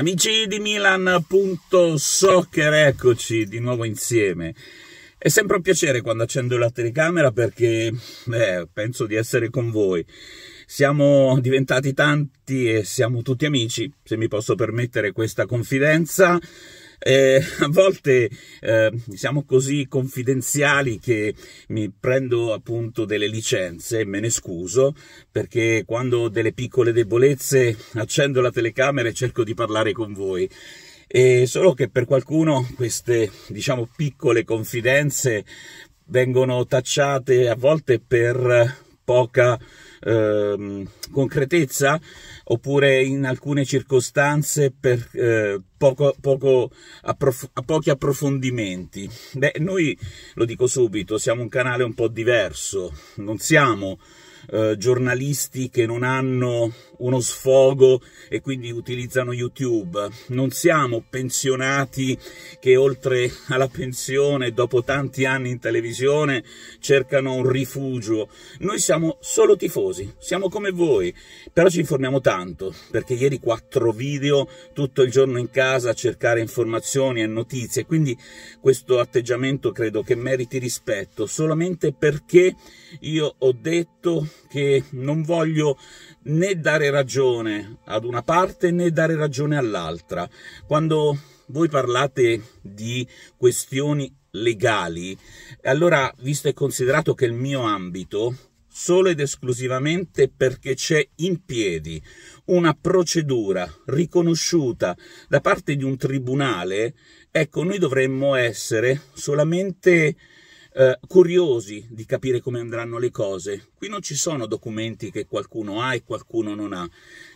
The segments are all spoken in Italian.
Amici di Milan.soccer, eccoci di nuovo insieme. È sempre un piacere quando accendo la telecamera perché eh, penso di essere con voi. Siamo diventati tanti e siamo tutti amici, se mi posso permettere questa confidenza. Eh, a volte eh, siamo così confidenziali che mi prendo appunto delle licenze, e me ne scuso, perché quando ho delle piccole debolezze accendo la telecamera e cerco di parlare con voi. E solo che per qualcuno queste, diciamo, piccole confidenze vengono tacciate a volte per poca eh, concretezza oppure in alcune circostanze per eh, poco, poco approf- pochi approfondimenti. Beh, noi lo dico subito, siamo un canale un po' diverso, non siamo eh, giornalisti che non hanno uno sfogo e quindi utilizzano YouTube. Non siamo pensionati che oltre alla pensione, dopo tanti anni in televisione, cercano un rifugio. Noi siamo solo tifosi, siamo come voi, però ci informiamo tanto, perché ieri quattro video tutto il giorno in casa a cercare informazioni e notizie, quindi questo atteggiamento credo che meriti rispetto, solamente perché io ho detto che non voglio né dare ragione ad una parte né dare ragione all'altra. Quando voi parlate di questioni legali, allora, visto e considerato che il mio ambito solo ed esclusivamente perché c'è in piedi una procedura riconosciuta da parte di un tribunale, ecco, noi dovremmo essere solamente eh, curiosi di capire come andranno le cose, Qui non ci sono documenti che qualcuno ha e qualcuno non ha.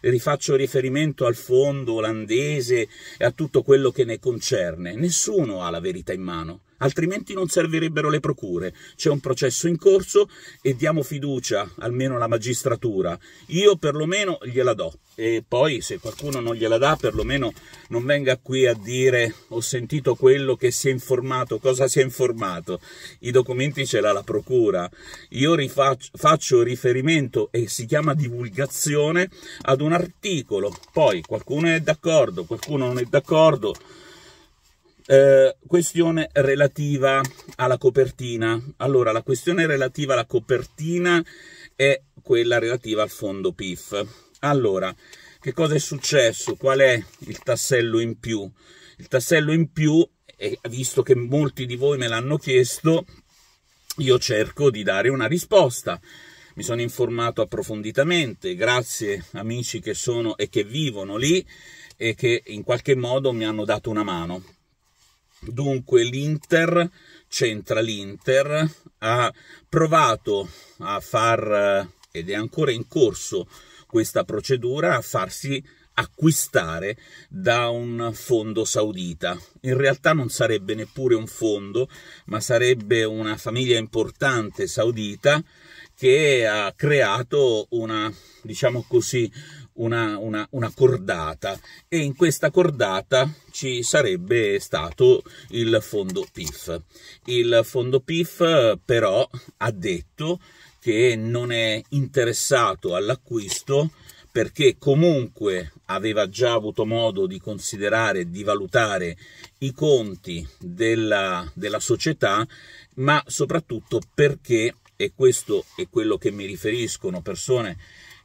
Rifaccio riferimento al fondo olandese e a tutto quello che ne concerne. Nessuno ha la verità in mano altrimenti non servirebbero le procure. C'è un processo in corso e diamo fiducia almeno alla magistratura. Io perlomeno gliela do e poi se qualcuno non gliela dà perlomeno non venga qui a dire ho sentito quello che si è informato, cosa si è informato. I documenti ce l'ha la procura. Io rifaccio, faccio riferimento e si chiama divulgazione ad un articolo, poi qualcuno è d'accordo, qualcuno non è d'accordo, eh, questione relativa alla copertina. Allora, la questione relativa alla copertina è quella relativa al fondo PIF. Allora, che cosa è successo? Qual è il tassello in più? Il tassello in più, e visto che molti di voi me l'hanno chiesto, io cerco di dare una risposta. Mi sono informato approfonditamente, grazie amici che sono e che vivono lì e che in qualche modo mi hanno dato una mano. Dunque l'Inter, c'entra l'Inter, ha provato a far, eh, ed è ancora in corso questa procedura, a farsi acquistare da un fondo saudita. In realtà non sarebbe neppure un fondo, ma sarebbe una famiglia importante saudita che ha creato una, diciamo così, una, una, una, cordata e in questa cordata ci sarebbe stato il fondo PIF. Il fondo PIF però ha detto che non è interessato all'acquisto perché comunque aveva già avuto modo di considerare di valutare i conti della, della società, ma soprattutto perché, e questo è quello che mi riferiscono persone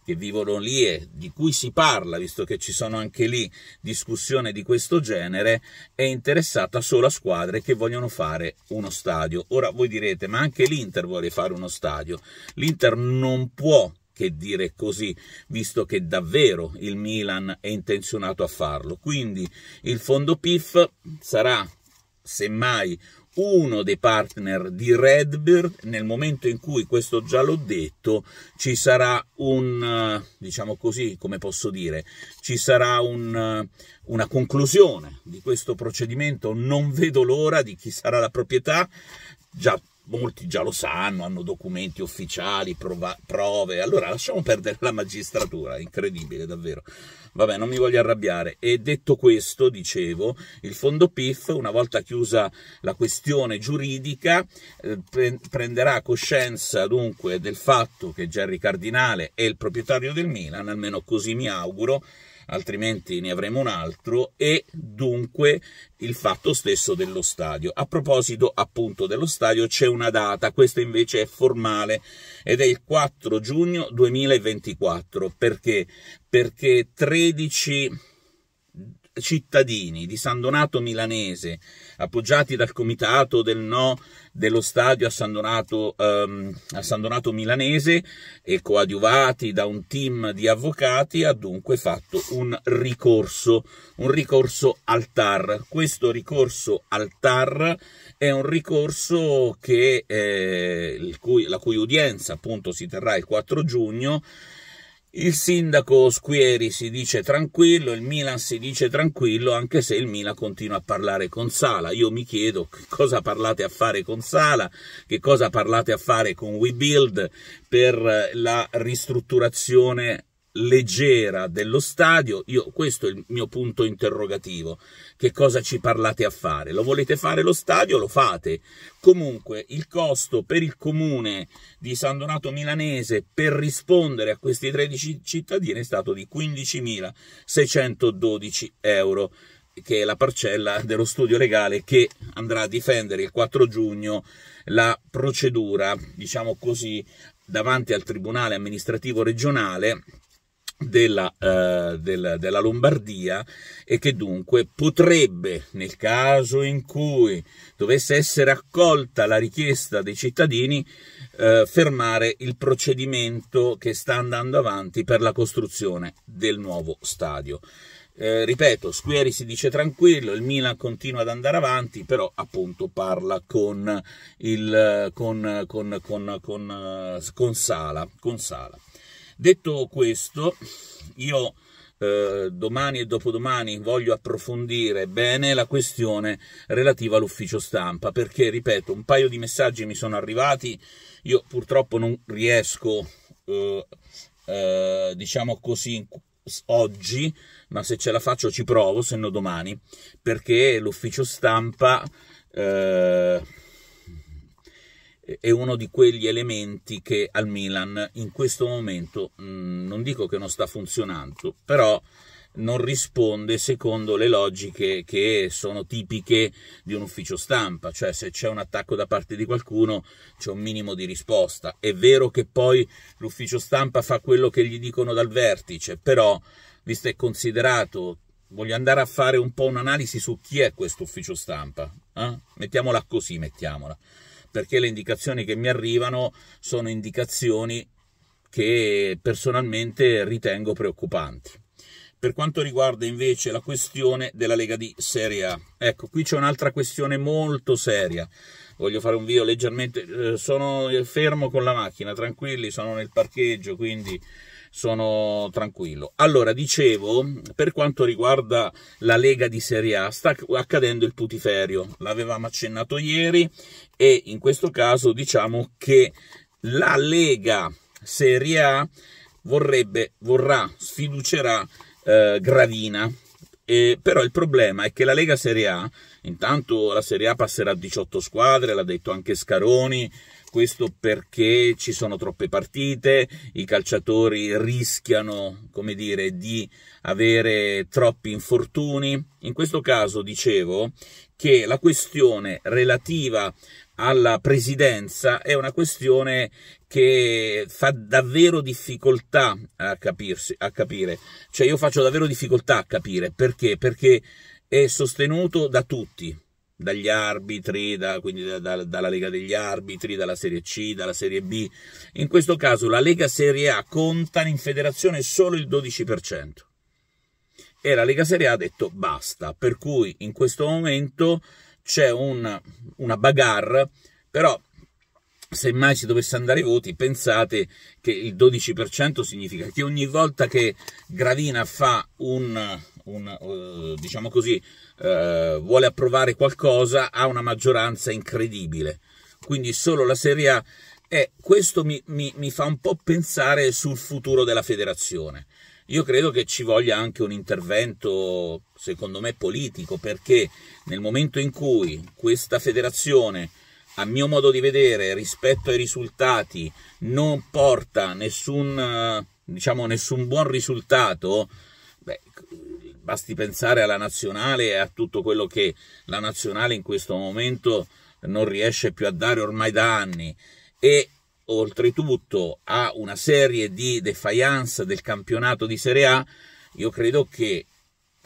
che vivono lì e di cui si parla, visto che ci sono anche lì discussioni di questo genere, è interessata solo a squadre che vogliono fare uno stadio. Ora voi direte, ma anche l'Inter vuole fare uno stadio. L'Inter non può che dire così, visto che davvero il Milan è intenzionato a farlo. Quindi il fondo PIF sarà semmai uno dei partner di Redbird nel momento in cui, questo già l'ho detto, ci sarà un, diciamo così, come posso dire, ci sarà un, una conclusione di questo procedimento. Non vedo l'ora di chi sarà la proprietà. Già molti già lo sanno, hanno documenti ufficiali, prova, prove, allora lasciamo perdere la magistratura, incredibile davvero. Vabbè, non mi voglio arrabbiare. E detto questo, dicevo, il fondo PIF, una volta chiusa la questione giuridica, eh, pre prenderà coscienza dunque del fatto che Gerry Cardinale è il proprietario del Milan, almeno così mi auguro, altrimenti ne avremo un altro, e dunque il fatto stesso dello stadio. A proposito appunto dello stadio c'è una data, questa invece è formale ed è il 4 giugno 2024, perché? Perché 13 cittadini di San Donato Milanese, appoggiati dal comitato del no dello stadio a San Donato, ehm, a San Donato Milanese e coadiuvati da un team di avvocati, ha dunque fatto un ricorso, un ricorso al TAR. Questo ricorso al TAR è un ricorso che, eh, cui, la cui udienza appunto si terrà il 4 giugno il sindaco Squieri si dice tranquillo, il Milan si dice tranquillo, anche se il Milan continua a parlare con Sala. Io mi chiedo che cosa parlate a fare con Sala, che cosa parlate a fare con WeBuild per la ristrutturazione leggera dello stadio, io, questo è il mio punto interrogativo, che cosa ci parlate a fare? Lo volete fare lo stadio? Lo fate. Comunque il costo per il comune di San Donato Milanese per rispondere a questi 13 cittadini è stato di 15.612 euro che è la parcella dello studio legale che andrà a difendere il 4 giugno la procedura, diciamo così, davanti al Tribunale amministrativo regionale della, eh, del, della, Lombardia e che dunque potrebbe, nel caso in cui dovesse essere accolta la richiesta dei cittadini, eh, fermare il procedimento che sta andando avanti per la costruzione del nuovo stadio. Eh, ripeto, Squieri si dice tranquillo, il Milan continua ad andare avanti, però appunto parla con, il, con, con, con eh, Sala. Sala. Detto questo, io eh, domani e dopodomani voglio approfondire bene la questione relativa all'ufficio stampa, perché, ripeto, un paio di messaggi mi sono arrivati, io purtroppo non riesco, eh, eh, diciamo così, oggi, ma se ce la faccio ci provo, se no domani, perché l'ufficio stampa... Eh, è uno di quegli elementi che al Milan in questo momento mm, non dico che non sta funzionando, però non risponde secondo le logiche che sono tipiche di un ufficio stampa, cioè se c'è un attacco da parte di qualcuno c'è un minimo di risposta. È vero che poi l'ufficio stampa fa quello che gli dicono dal vertice, però visto e considerato voglio andare a fare un po' un'analisi su chi è questo ufficio stampa. Eh? Mettiamola così, mettiamola perché le indicazioni che mi arrivano sono indicazioni che personalmente ritengo preoccupanti per quanto riguarda invece la questione della Lega di Serie A. Ecco, qui c'è un'altra questione molto seria. Voglio fare un video leggermente... Eh, sono eh, fermo con la macchina, tranquilli, sono nel parcheggio, quindi sono tranquillo. Allora, dicevo, per quanto riguarda la Lega di Serie A, sta accadendo il putiferio. L'avevamo accennato ieri e in questo caso diciamo che la Lega Serie A vorrebbe, vorrà, sfiducerà eh, gravina. E, però il problema è che la Lega Serie A, intanto la Serie A passerà a 18 squadre, l'ha detto anche Scaroni, questo perché ci sono troppe partite, i calciatori rischiano, come dire, di avere troppi infortuni. In questo caso dicevo che la questione relativa alla presidenza è una questione che fa davvero difficoltà a, capirsi, a capire. Cioè io faccio davvero difficoltà a capire perché? Perché è sostenuto da tutti, dagli arbitri, da, quindi da, da, dalla Lega degli Arbitri, dalla Serie C, dalla Serie B. In questo caso la Lega Serie A conta in federazione solo il 12%. E la Lega Serie A ha detto basta, per cui in questo momento c'è un, una bagarre, però se mai si dovesse andare ai voti, pensate che il 12% significa che ogni volta che Gravina fa un, un uh, diciamo così, uh, vuole approvare qualcosa, ha una maggioranza incredibile. Quindi solo la Serie A. E questo mi, mi, mi fa un po' pensare sul futuro della federazione io credo che ci voglia anche un intervento, secondo me, politico, perché nel momento in cui questa federazione, a mio modo di vedere, rispetto ai risultati, non porta nessun, eh, diciamo, nessun buon risultato, beh, basti pensare alla nazionale e a tutto quello che la nazionale in questo momento non riesce più a dare ormai da anni e oltretutto ha una serie di defiance del campionato di Serie A, io credo che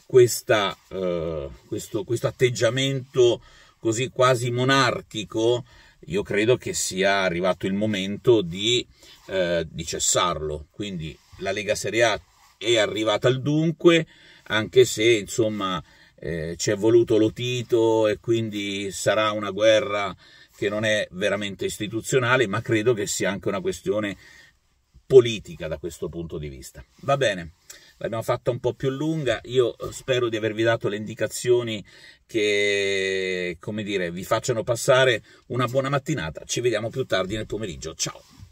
questa, eh, questo, questo, atteggiamento così quasi monarchico, io credo che sia arrivato il momento di, eh, di cessarlo. Quindi la Lega Serie A è arrivata al dunque, anche se insomma eh, ci è voluto l'otito e quindi sarà una guerra che non è veramente istituzionale, ma credo che sia anche una questione politica da questo punto di vista. Va bene, l'abbiamo fatta un po' più lunga, io eh, spero di avervi dato le indicazioni che, come dire, vi facciano passare una buona mattinata. Ci vediamo più tardi nel pomeriggio. Ciao!